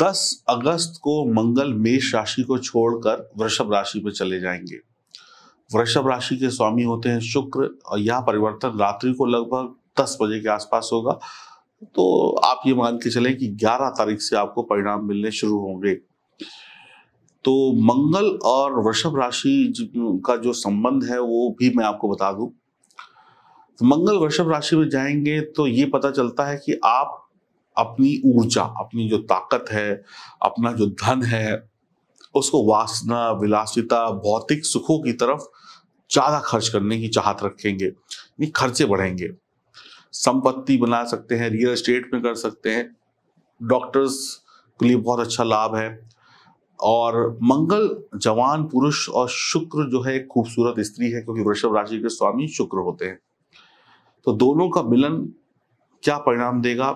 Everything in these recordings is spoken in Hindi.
10 अगस्त को मंगल मेष राशि को छोड़कर वृषभ राशि में चले जाएंगे वृषभ राशि के स्वामी होते हैं शुक्र और यह परिवर्तन रात्रि को लगभग 10 बजे के आसपास होगा तो आप ये मान के चलें कि 11 तारीख से आपको परिणाम मिलने शुरू होंगे तो मंगल और वृषभ राशि का जो संबंध है वो भी मैं आपको बता दूं तो मंगल वृषभ राशि में जाएंगे तो ये पता चलता है कि आप अपनी ऊर्जा अपनी जो ताकत है अपना जो धन है उसको वासना विलासिता भौतिक सुखों की तरफ ज्यादा खर्च करने की चाहत रखेंगे खर्चे बढ़ेंगे संपत्ति बना सकते हैं रियल एस्टेट में कर सकते हैं डॉक्टर्स के लिए बहुत अच्छा लाभ है और मंगल जवान पुरुष और शुक्र जो है एक खूबसूरत स्त्री है क्योंकि वृषभ राशि के स्वामी शुक्र होते हैं तो दोनों का मिलन क्या परिणाम देगा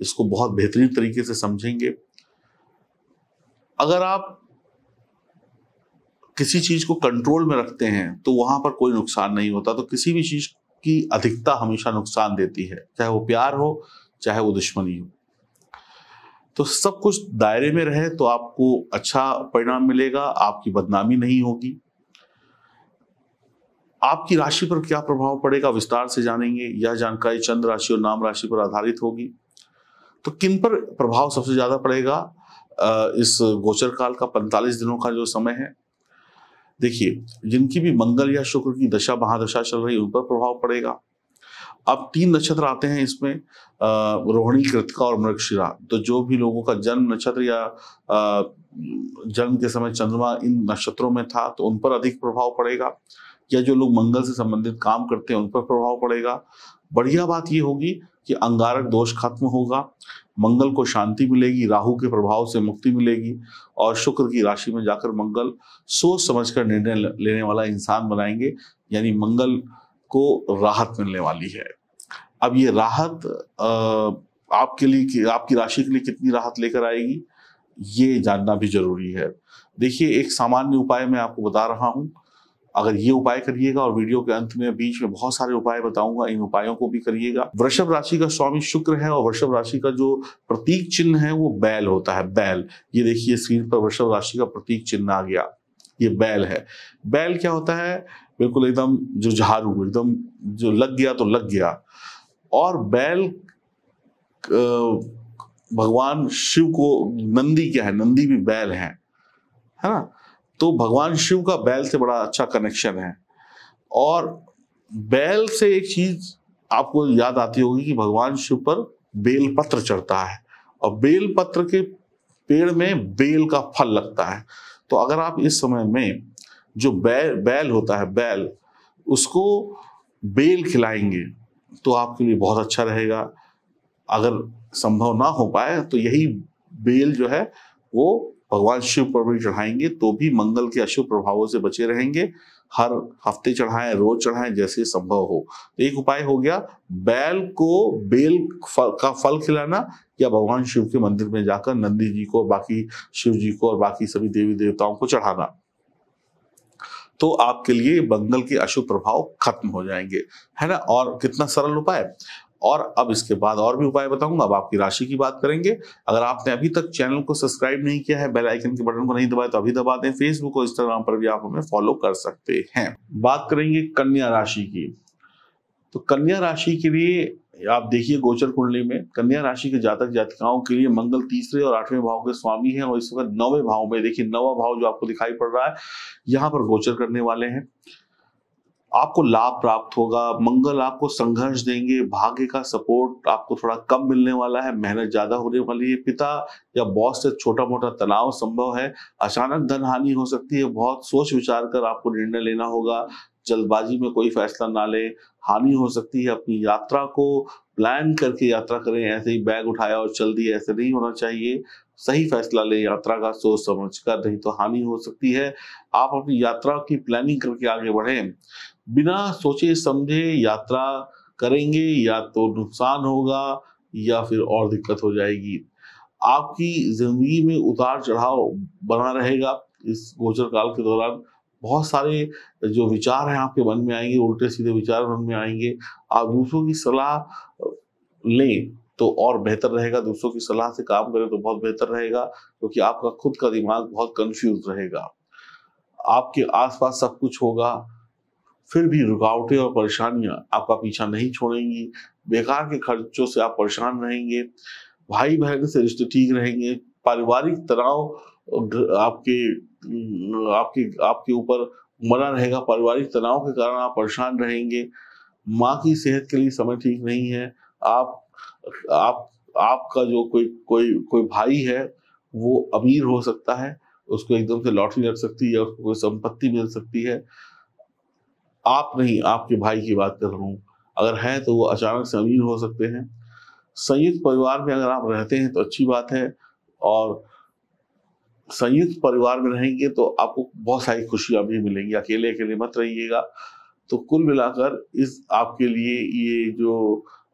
इसको बहुत बेहतरीन तरीके से समझेंगे अगर आप किसी चीज को कंट्रोल में रखते हैं तो वहां पर कोई नुकसान नहीं होता तो किसी भी चीज की अधिकता हमेशा नुकसान देती है चाहे वो प्यार हो चाहे वो दुश्मनी हो तो सब कुछ दायरे में रहे तो आपको अच्छा परिणाम मिलेगा आपकी बदनामी नहीं होगी आपकी राशि पर क्या प्रभाव पड़ेगा विस्तार से जानेंगे यह जानकारी चंद्र राशि और नाम राशि पर आधारित होगी तो किन पर प्रभाव सबसे ज़्यादा पड़ेगा इस गोचर काल का पैंतालीस दिनों का जो समय है देखिए जिनकी भी मंगल या शुक्र की दशा महादशा चल रही है उन पर प्रभाव पड़ेगा अब तीन नक्षत्र आते हैं इसमें रोहिणी कृतिका और मृगशिरा तो जो भी लोगों का जन्म नक्षत्र या जन्म के समय चंद्रमा इन नक्षत्रों में था तो उन पर अधिक प्रभाव पड़ेगा या जो लोग मंगल से संबंधित काम करते हैं उन पर प्रभाव पड़ेगा बढ़िया बात ये होगी कि अंगारक दोष खत्म होगा मंगल को शांति मिलेगी राहु के प्रभाव से मुक्ति मिलेगी और शुक्र की राशि में जाकर मंगल सोच समझ कर निर्णय लेने वाला इंसान बनाएंगे यानी मंगल को राहत मिलने वाली है अब ये राहत आपके लिए आपकी राशि के लिए कितनी राहत लेकर आएगी ये जानना भी जरूरी है देखिए एक सामान्य उपाय मैं आपको बता रहा हूं अगर ये उपाय करिएगा और वीडियो के अंत में बीच में बहुत सारे उपाय बताऊंगा इन उपायों को भी करिएगा वृषभ राशि का स्वामी शुक्र है और वृषभ राशि का जो प्रतीक चिन्ह है वो बैल होता है बैल ये देखिए स्क्रीन पर वृषभ राशि का प्रतीक चिन्ह आ गया ये बैल है बैल क्या होता है बिल्कुल एकदम जो झाड़ू एकदम जो लग गया तो लग गया और बैल भगवान शिव को नंदी क्या है नंदी भी बैल है है ना तो भगवान शिव का बैल से बड़ा अच्छा कनेक्शन है और बैल से एक चीज आपको याद आती होगी कि भगवान शिव पर बेल पत्र चढ़ता है और बेल पत्र के पेड़ में बेल का फल लगता है तो अगर आप इस समय में जो बैल बैल होता है बैल उसको बेल खिलाएंगे तो आपके लिए बहुत अच्छा रहेगा अगर संभव ना हो पाए तो यही बेल जो है वो भगवान शिव पर भी चढ़ाएंगे तो भी मंगल के अशुभ प्रभावों से बचे रहेंगे हर हफ्ते चढ़ाएं रोज चढ़ाएं जैसे संभव हो तो एक उपाय हो गया बैल को बेल फल, का फल खिलाना या भगवान शिव के मंदिर में जाकर नंदी जी को बाकी शिव जी को और बाकी सभी देवी देवताओं को चढ़ाना तो आपके लिए मंगल के अशुभ प्रभाव खत्म हो जाएंगे है ना और कितना सरल उपाय और अब इसके बाद और भी उपाय बताऊंगा अब आपकी राशि की बात करेंगे अगर आपने अभी तक चैनल को सब्सक्राइब नहीं किया है बेल आइकन के बटन को नहीं दबाया तो अभी दबा दें फेसबुक और इंस्टाग्राम पर भी आप हमें फॉलो कर सकते हैं बात करेंगे कन्या राशि की तो कन्या राशि के लिए आप देखिए गोचर कुंडली में कन्या राशि के जातक जातिकाओं के लिए मंगल तीसरे और आठवें भाव के स्वामी हैं और इस वक्त नौवे भाव में देखिए नवा भाव जो आपको दिखाई पड़ रहा है यहाँ पर गोचर करने वाले हैं आपको लाभ प्राप्त होगा मंगल आपको संघर्ष देंगे भाग्य का सपोर्ट आपको थोड़ा कम मिलने वाला है मेहनत ज्यादा होने वाली है पिता या बॉस से छोटा मोटा तनाव संभव है अचानक धन हानि हो सकती है बहुत सोच विचार कर आपको निर्णय लेना होगा जल्दबाजी में कोई फैसला ना ले हानि हो सकती है अपनी यात्रा को प्लान करके यात्रा करें ऐसे ही बैग उठाया और चल दिया ऐसे नहीं होना चाहिए सही फैसला ले यात्रा का सोच समझ कर नहीं तो हानि हो सकती है आप अपनी यात्रा की प्लानिंग करके आगे बढ़े बिना सोचे समझे यात्रा करेंगे या तो नुकसान होगा या फिर और दिक्कत हो जाएगी आपकी जिंदगी में उतार चढ़ाव बना रहेगा इस गोचर काल के दौरान बहुत सारे जो विचार हैं आपके मन में आएंगे उल्टे सीधे विचार मन में आएंगे आप दूसरों की सलाह लें तो और बेहतर रहेगा दूसरों की सलाह से काम करें तो बहुत बेहतर रहेगा क्योंकि तो आपका खुद का दिमाग बहुत कंफ्यूज रहेगा आपके आसपास सब कुछ होगा फिर भी रुकावटें और परेशानियां आपका पीछा नहीं छोड़ेंगी बेकार के खर्चों से आप परेशान रहेंगे भाई बहन से रिश्ते ठीक रहेंगे पारिवारिक तनाव आपके आपके आपके ऊपर मना रहेगा पारिवारिक तनाव के कारण आप परेशान रहेंगे माँ की सेहत के लिए समय ठीक नहीं है आप आप आपका जो कोई कोई कोई भाई है वो अमीर हो सकता है उसको एकदम से लॉटरी लग सकती है उसको कोई संपत्ति मिल सकती है आप नहीं आपके भाई की बात कर रहा हूँ अगर है तो वो अचानक से अमीर हो सकते हैं संयुक्त परिवार में अगर आप रहते हैं तो अच्छी बात है और संयुक्त परिवार में रहेंगे तो आपको बहुत सारी खुशियां भी मिलेंगी अकेले अकेले मत रहिएगा तो कुल मिलाकर इस आपके लिए ये जो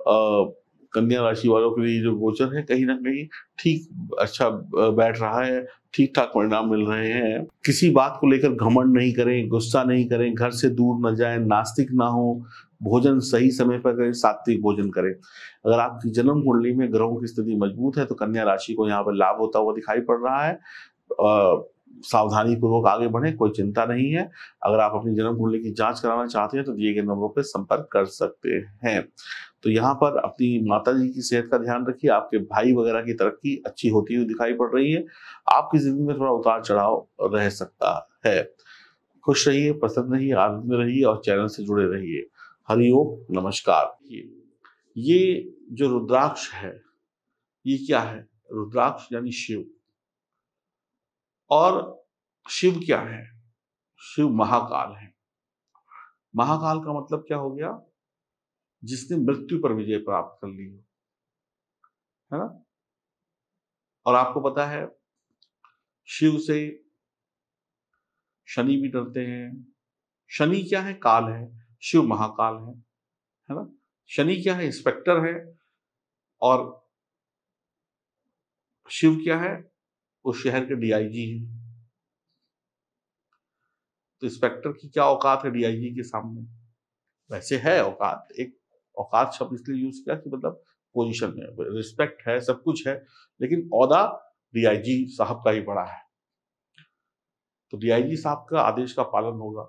आ, कन्या राशि वालों के लिए जो गोचर है कहीं ना कहीं ठीक अच्छा बैठ रहा है ठीक ठाक परिणाम मिल रहे हैं किसी बात को लेकर घमंड नहीं करें गुस्सा नहीं करें घर से दूर न जाएं नास्तिक ना हो भोजन सही समय पर करें सात्विक भोजन करें अगर आपकी जन्म कुंडली में ग्रहों की स्थिति मजबूत है तो कन्या राशि को यहाँ पर लाभ होता हुआ दिखाई पड़ रहा है सावधानी पूर्वक आगे बढ़े कोई चिंता नहीं है अगर आप अपनी जन्म कुंडली की जांच कराना चाहते हैं तो दिए गए नंबरों पर संपर्क कर सकते हैं तो यहाँ पर अपनी माता जी की सेहत का ध्यान रखिए आपके भाई वगैरह की तरक्की अच्छी होती हुई दिखाई पड़ रही है आपकी जिंदगी में थोड़ा उतार चढ़ाव रह सकता है खुश रहिए प्रसन्न रहिए आनंद में रहिए और चैनल से जुड़े रहिए हरिओम नमस्कार ये, ये जो रुद्राक्ष है ये क्या है रुद्राक्ष यानी शिव और शिव क्या है शिव महाकाल है महाकाल का मतलब क्या हो गया जिसने मृत्यु पर विजय प्राप्त कर ली हो है ना और आपको पता है शिव से शनि भी डरते हैं शनि क्या है काल है शिव महाकाल है है ना शनि क्या है इंस्पेक्टर है और शिव क्या है उस शहर के डीआईजी हैं तो इंस्पेक्टर की क्या औकात है डीआईजी के सामने वैसे है औकात एक औकात शब्द इसलिए यूज किया कि मतलब पोजीशन में रिस्पेक्ट है सब कुछ है लेकिन औदा डीआईजी साहब का ही बड़ा है तो डीआईजी साहब का आदेश का पालन होगा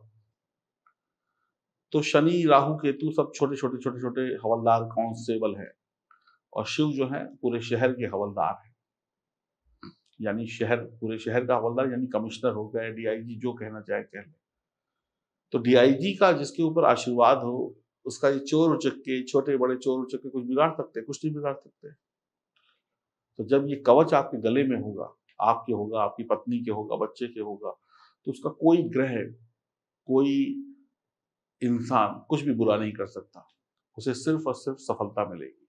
तो शनि राहु केतु सब छोटे छोटे छोटे छोटे हवलदार कांस्टेबल हैं और शिव जो है पूरे शहर के हवलदार हैं यानी शहर पूरे शहर का हवलदार यानी कमिश्नर हो गए डीआईजी जो कहना चाहे कह लें तो डीआईजी का जिसके ऊपर आशीर्वाद हो उसका ये चोर उचक्के छोटे बड़े चोर उचक्के कुछ बिगाड़ सकते कुछ नहीं बिगाड़ सकते तो जब ये कवच आपके गले में होगा आपके होगा आपकी पत्नी के होगा बच्चे के होगा तो उसका कोई ग्रह कोई इंसान कुछ भी बुरा नहीं कर सकता उसे सिर्फ और सिर्फ सफलता मिलेगी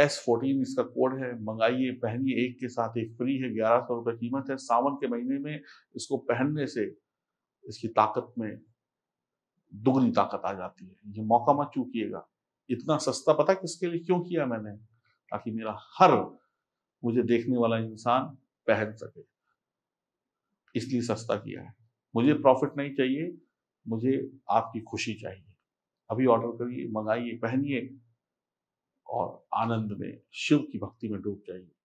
एस फोर्टीन इसका कोड है मंगाइए पहनिए एक के साथ एक फ्री है ग्यारह सौ रुपये कीमत है सावन के महीने में इसको पहनने से इसकी ताकत में दुगनी ताकत आ जाती है ये मौका मत चूकिएगा इतना सस्ता पता किसके लिए क्यों किया मैंने ताकि मेरा हर मुझे देखने वाला इंसान पहन सके इसलिए सस्ता किया है मुझे प्रॉफिट नहीं चाहिए मुझे आपकी खुशी चाहिए अभी ऑर्डर करिए मंगाइए पहनिए और आनंद में शिव की भक्ति में डूब जाएंगे